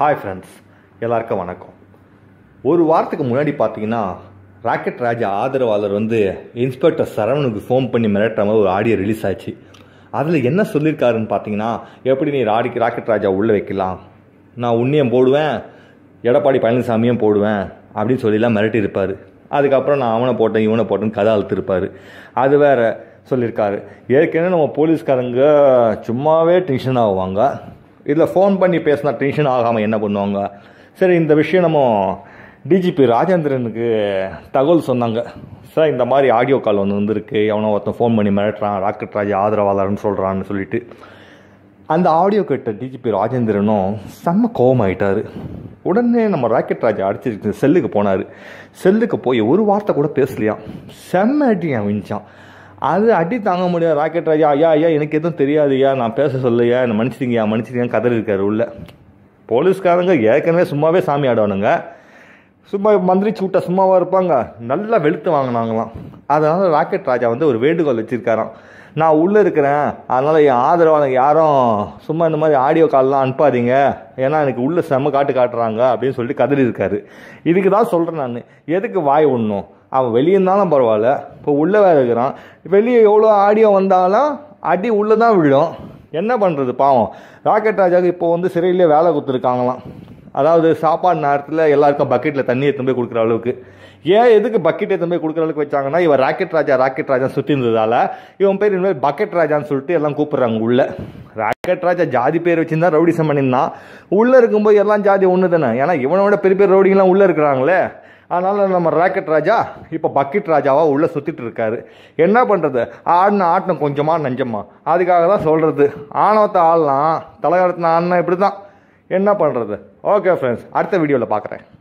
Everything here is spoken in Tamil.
ஹாய் ஃப்ரெண்ட்ஸ் எல்லாருக்கும் வணக்கம் ஒரு வாரத்துக்கு முன்னாடி பார்த்தீங்கன்னா ராக்கெட் ராஜா ஆதரவாளர் வந்து இன்ஸ்பெக்டர் சரவணுக்கு ஃபோன் பண்ணி மிரட்டுற மாதிரி ஒரு ஆடியோ ரிலீஸ் ஆச்சு அதில் என்ன சொல்லியிருக்காருன்னு பார்த்தீங்கன்னா எப்படி நீ ராடிக்கு ராக்கெட் ராஜா உள்ளே வைக்கலாம் நான் உன்னையும் போடுவேன் எடப்பாடி பழனிசாமியும் போடுவேன் அப்படின்னு சொல்லிலாம் மிரட்டியிருப்பார் அதுக்கப்புறம் நான் அவனை போட்டேன் இவனை போட்டேன்னு கதை அழுத்திருப்பார் அது வேறு சொல்லியிருக்காரு ஏற்கனவே நம்ம போலீஸ்காரங்க சும்மாவே டென்ஷன் ஆகுவாங்க இதில் ஃபோன் பண்ணி பேசினா டென்ஷன் ஆகாமல் என்ன பண்ணுவாங்க சரி இந்த விஷயம் நம்ம டிஜிபி ராஜேந்திரனுக்கு தகவல் சொன்னாங்க சார் இந்த மாதிரி ஆடியோ கால் ஒன்று வந்திருக்கு எவனோ ஒருத்தன் ஃபோன் பண்ணி மிரட்டுறான் ராக்கெட் ராஜ் ஆதரவாளர்னு சொல்கிறான்னு சொல்லிட்டு அந்த ஆடியோ கேட்ட டிஜிபி ராஜேந்திரனும் செம்ம கோபமாயிட்டார் உடனே நம்ம ராக்கெட் ராஜா அடிச்சிருக்கு செல்லுக்கு போனார் செல்லுக்கு போய் ஒரு வார்த்தை கூட பேசலையா செம்ம அடி அமைஞ்சான் அது அடி தாங்க முடியாது ராக்கெட் ராஜா ஐயா ஐயா எனக்கு எதுவும் தெரியாதுயா நான் பேச சொல்லையா என்ன மன்னிச்சிட்டிங்கயா மன்னிச்சிட்டிங்கன்னு கதறி இருக்காரு உள்ளே போலீஸ்காரங்க ஏற்கனவே சும்மாவே சாமி ஆடுவானுங்க சும்மா மந்திரிச்சு விட்டா சும்மாவாக இருப்பாங்க நல்லா வெளுத்து வாங்கினாங்களாம் அதனால் ராக்கெட் ராஜா வந்து ஒரு வேண்டுகோள் வச்சுருக்காராம் நான் உள்ளே இருக்கிறேன் அதனால் என் ஆதரவான யாரும் சும்மா இந்த மாதிரி ஆடியோ கால்லாம் அனுப்பாதீங்க ஏன்னா எனக்கு உள்ளே செம்ம காட்டு காட்டுறாங்க அப்படின்னு சொல்லிட்டு கதறி இருக்காரு இதுக்கு தான் சொல்கிறேன் நான் எதுக்கு வாய் ஒன்றும் அவன் வெளியிருந்தாலும் பரவாயில்ல இப்போ உள்ளே வேறு இருக்கிறான் வெளியே எவ்வளோ ஆடியோ வந்தாலும் அடி உள்ளே தான் விழும் என்ன பண்ணுறது பாவம் ராக்கெட் ராஜாவுக்கு இப்போ வந்து சிறையிலே வேலை கொடுத்துருக்காங்களாம் அதாவது சாப்பாடு நேரத்தில் எல்லாருக்கும் பக்கெட்டில் தண்ணி எடுத்து போய் கொடுக்குற அளவுக்கு ஏன் எதுக்கு பக்கெட் எடுத்து போய் கொடுக்குற அளவுக்கு வச்சாங்கன்னா இவன் ராக்கெட் ராஜா ராக்கெட் ராஜா சுற்றி இருந்ததால் இவன் பேர் இனிமேல் பக்கெட் ராஜான்னு சொல்லிட்டு எல்லாம் கூப்பிட்றாங்க உள்ள ராக்கெட் ராஜா ஜாதி பேர் வச்சுருந்தா ரவுடிசம் பண்ணியிருந்தான் உள்ளே இருக்கும்போது எல்லாம் ஜாதி ஒன்று தானே ஏன்னா இவனோட பெரிய பெரிய ரவுடிங்கெலாம் உள்ளே இருக்கிறாங்களே அதனால் நம்ம ராக்கெட் ராஜா இப்போ பக்கெட் ராஜாவாக உள்ளே சுற்றிட்டு இருக்காரு என்ன பண்ணுறது ஆடின ஆட்டம் கொஞ்சமாக நஞ்சமா அதுக்காக தான் சொல்கிறது ஆணவத்தை ஆடலாம் தலைகாலத்தின ஆடினா இப்படி தான் என்ன பண்ணுறது ஓகே ஃப்ரெண்ட்ஸ் அடுத்த வீடியோவில் பார்க்குறேன்